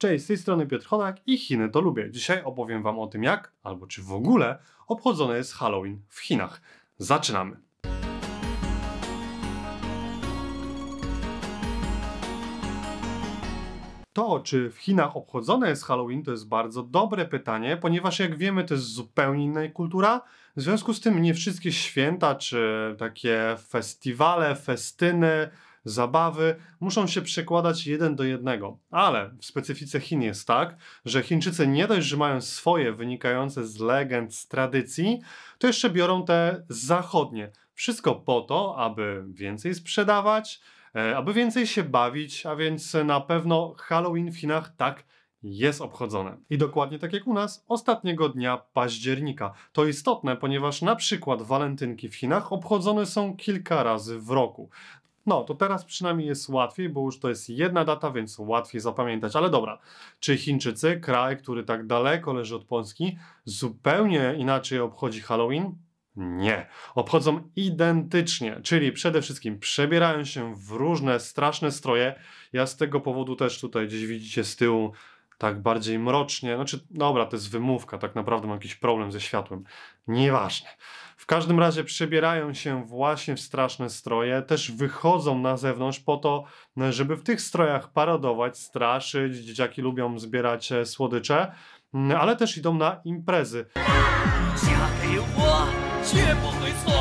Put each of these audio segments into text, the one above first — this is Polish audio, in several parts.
Cześć, z tej strony Piotr Honak i Chiny to lubię. Dzisiaj opowiem Wam o tym, jak, albo czy w ogóle, obchodzone jest Halloween w Chinach. Zaczynamy! To, czy w Chinach obchodzone jest Halloween, to jest bardzo dobre pytanie, ponieważ jak wiemy, to jest zupełnie inna kultura. W związku z tym nie wszystkie święta, czy takie festiwale, festyny, zabawy muszą się przekładać jeden do jednego. Ale w specyfice Chin jest tak, że Chińczycy nie dość, że mają swoje wynikające z legend, z tradycji, to jeszcze biorą te zachodnie. Wszystko po to, aby więcej sprzedawać, e, aby więcej się bawić, a więc na pewno Halloween w Chinach tak jest obchodzone. I dokładnie tak jak u nas, ostatniego dnia października. To istotne, ponieważ na przykład walentynki w Chinach obchodzone są kilka razy w roku. No, to teraz przynajmniej jest łatwiej, bo już to jest jedna data, więc łatwiej zapamiętać. Ale dobra, czy Chińczycy, kraj, który tak daleko leży od Polski, zupełnie inaczej obchodzi Halloween? Nie. Obchodzą identycznie, czyli przede wszystkim przebierają się w różne straszne stroje. Ja z tego powodu też tutaj gdzieś widzicie z tyłu tak bardziej mrocznie. Znaczy, dobra, to jest wymówka, tak naprawdę mam jakiś problem ze światłem. Nieważne. W każdym razie przebierają się właśnie w straszne stroje, też wychodzą na zewnątrz po to, żeby w tych strojach parodować, straszyć. Dzieciaki lubią zbierać e, słodycze, mm, ale też idą na imprezy. 嫁给我，绝不会错，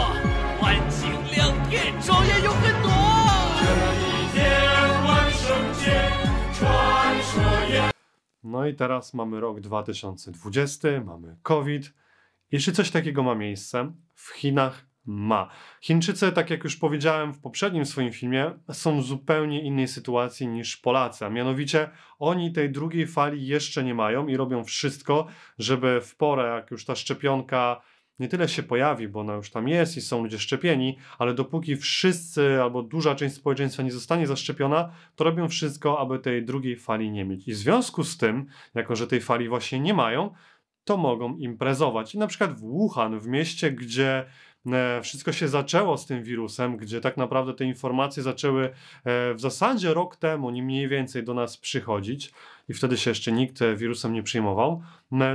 欢庆。No i teraz mamy rok 2020, mamy COVID. Jeśli coś takiego ma miejsce, w Chinach ma. Chińczycy, tak jak już powiedziałem w poprzednim swoim filmie, są w zupełnie innej sytuacji niż Polacy, a mianowicie oni tej drugiej fali jeszcze nie mają i robią wszystko, żeby w porę, jak już ta szczepionka nie tyle się pojawi, bo ona już tam jest i są ludzie szczepieni, ale dopóki wszyscy albo duża część społeczeństwa nie zostanie zaszczepiona, to robią wszystko, aby tej drugiej fali nie mieć. I w związku z tym, jako że tej fali właśnie nie mają, to mogą imprezować. I na przykład w Wuhan, w mieście, gdzie E, wszystko się zaczęło z tym wirusem, gdzie tak naprawdę te informacje zaczęły e, w zasadzie rok temu, nie mniej więcej, do nas przychodzić i wtedy się jeszcze nikt e, wirusem nie przyjmował,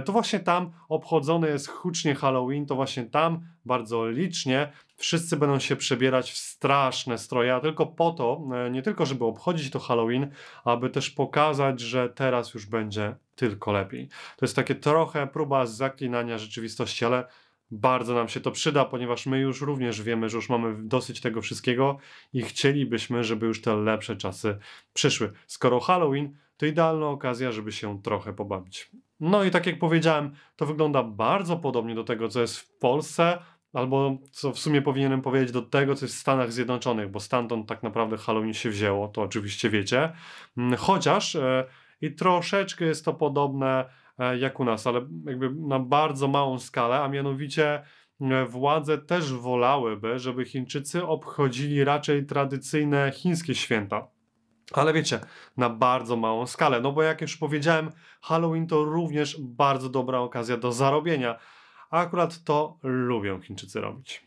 to właśnie tam obchodzony jest hucznie Halloween, to właśnie tam bardzo licznie wszyscy będą się przebierać w straszne stroje, a tylko po to, nie tylko żeby obchodzić to Halloween, aby też pokazać, że teraz już będzie tylko lepiej. To jest takie trochę próba zaklinania rzeczywistości, ale bardzo nam się to przyda, ponieważ my już również wiemy, że już mamy dosyć tego wszystkiego i chcielibyśmy, żeby już te lepsze czasy przyszły. Skoro Halloween, to idealna okazja, żeby się trochę pobawić. No i tak jak powiedziałem, to wygląda bardzo podobnie do tego, co jest w Polsce, albo co w sumie powinienem powiedzieć, do tego, co jest w Stanach Zjednoczonych, bo stamtąd tak naprawdę Halloween się wzięło, to oczywiście wiecie. Mm, chociaż. Yy, i troszeczkę jest to podobne E, jak u nas, ale jakby na bardzo małą skalę, a mianowicie e, władze też wolałyby, żeby Chińczycy obchodzili raczej tradycyjne chińskie święta. Ale wiecie, na bardzo małą skalę, no bo jak już powiedziałem, Halloween to również bardzo dobra okazja do zarobienia. A akurat to lubią Chińczycy robić.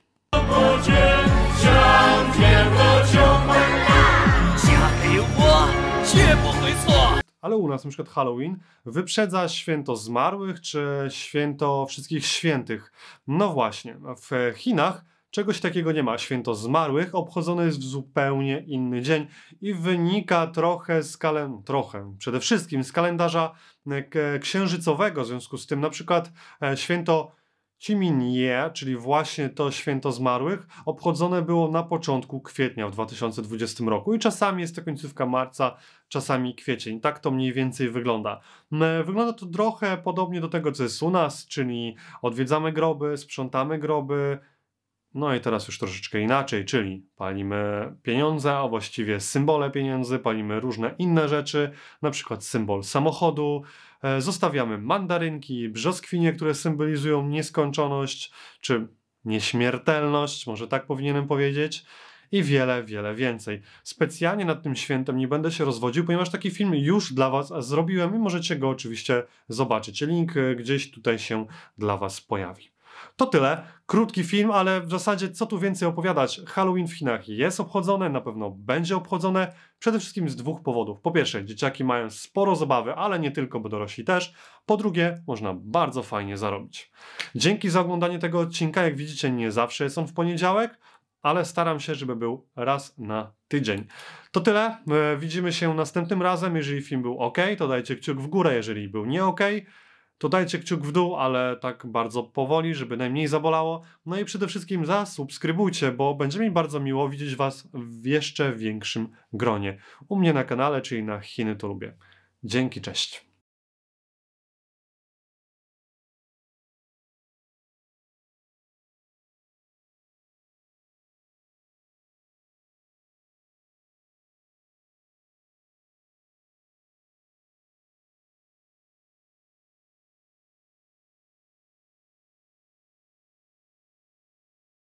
ale u nas na przykład Halloween wyprzedza święto zmarłych czy święto wszystkich świętych. No właśnie, w Chinach Czegoś takiego nie ma. Święto zmarłych obchodzone jest w zupełnie inny dzień i wynika trochę z kalen... trochę, przede wszystkim z kalendarza e, księżycowego, w związku z tym na przykład e, święto Ciminje, czyli właśnie to święto zmarłych, obchodzone było na początku kwietnia w 2020 roku i czasami jest to końcówka marca, czasami kwiecień. Tak to mniej więcej wygląda. Mm, e, wygląda to trochę podobnie do tego, co jest u nas, czyli odwiedzamy groby, sprzątamy groby, no i teraz już troszeczkę inaczej, czyli palimy pieniądze, a właściwie symbole pieniędzy, palimy różne inne rzeczy, na przykład symbol samochodu, e, zostawiamy mandarynki, brzoskwinie, które symbolizują nieskończoność czy nieśmiertelność, może tak powinienem powiedzieć i wiele, wiele więcej. Specjalnie nad tym świętem nie będę się rozwodził, ponieważ taki film już dla Was zrobiłem i możecie go oczywiście zobaczyć. Link e, gdzieś tutaj się dla Was pojawi. To tyle. Krótki film, ale w zasadzie co tu więcej opowiadać? Halloween w Chinach jest obchodzone, na pewno będzie obchodzone. Przede wszystkim z dwóch powodów. Po pierwsze, dzieciaki mają sporo zabawy, ale nie tylko, bo dorośli też. Po drugie, można bardzo fajnie zarobić. Dzięki za oglądanie tego odcinka. Jak widzicie, nie zawsze jest on w poniedziałek ale staram się, żeby był raz na tydzień. To tyle. E, widzimy się następnym razem. Jeżeli film był ok, to dajcie kciuk w górę. Jeżeli był nie ok, to dajcie kciuk w dół, ale tak bardzo powoli, żeby najmniej zabolało. No i przede wszystkim zasubskrybujcie, bo będzie mi bardzo miło widzieć Was w jeszcze większym gronie. U mnie na kanale, czyli na Chiny to lubię. Dzięki, cześć.